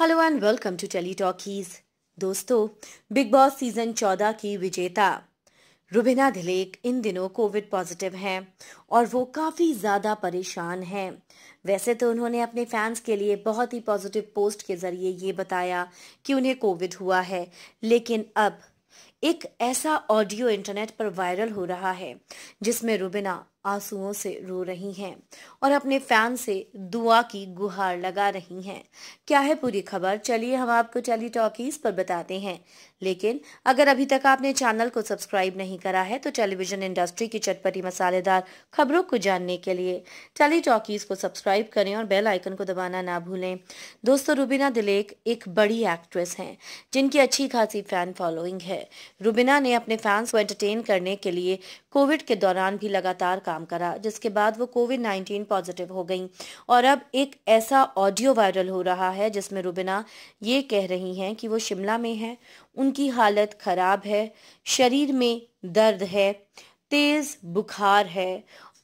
hello and welcome to telly talkies दोस्तों Bigg Boss season 14 की विजेता रुबिना धिलेक इन दिनों कोविड पॉजिटिव हैं और वो काफ़ी ज़्यादा परेशान हैं वैसे तो उन्होंने अपने फैंस के लिए बहुत ही पॉजिटिव पोस्ट के ज़रिए ये बताया कि उन्हें कोविड हुआ है लेकिन अब एक ऐसा ऑडियो इंटरनेट पर वायरल हो रहा है जिसमें रुबिना आंसुओं से रो रही हैं और अपने फैन से दुआ की गुहार लगा रही हैं क्या है पूरी खबर चलिए हम आपको टेली टॉकीज पर बताते हैं लेकिन अगर अभी तक आपने चैनल को सब्सक्राइब नहीं करा है तो टेलीविजन इंडस्ट्री की चटपटी मसालेदार खबरों को जानने के लिए टेली टॉकीज को सब्सक्राइब करें और बेल आइकन को दबाना ना भूलें दोस्तों रूबीना दिलेक एक बड़ी एक्ट्रेस हैं जिनकी अच्छी खासी फैन फॉलोइंग है रूबीना ने अपने फैंस को एंटरटेन करने के लिए कोविड के दौरान भी लगातार काम करा जिसके बाद वो कोविड 19 पॉजिटिव हो गई और अब एक ऐसा ऑडियो वायरल हो रहा है जिसमें रुबिना ये कह रही हैं कि वो शिमला में हैं उनकी हालत ख़राब है शरीर में दर्द है तेज़ बुखार है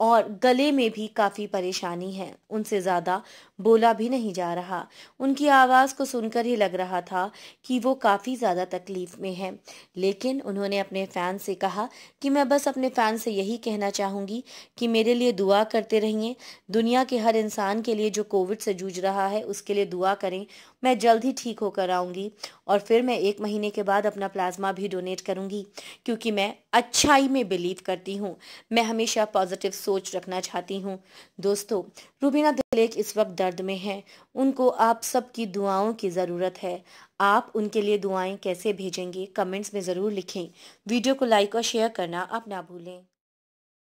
और गले में भी काफ़ी परेशानी है उनसे ज़्यादा बोला भी नहीं जा रहा उनकी आवाज़ को सुनकर ही लग रहा था कि वो काफ़ी ज़्यादा तकलीफ में हैं लेकिन उन्होंने अपने फ़ैन से कहा कि मैं बस अपने फ़ैन से यही कहना चाहूँगी कि मेरे लिए दुआ करते रहिए दुनिया के हर इंसान के लिए जो कोविड से जूझ रहा है उसके लिए दुआ करें मैं जल्द ही ठीक होकर आऊँगी और फिर मैं एक महीने के बाद अपना प्लाज्मा भी डोनेट करूँगी क्योंकि मैं अच्छाई में बिलीव करती हूँ मैं हमेशा पॉजिटिव सोच रखना चाहती हूँ दोस्तों रूबीना दिलेक इस वक्त दर्द में हैं उनको आप सबकी दुआओं की ज़रूरत है आप उनके लिए दुआएं कैसे भेजेंगे कमेंट्स में ज़रूर लिखें वीडियो को लाइक और शेयर करना आप ना भूलें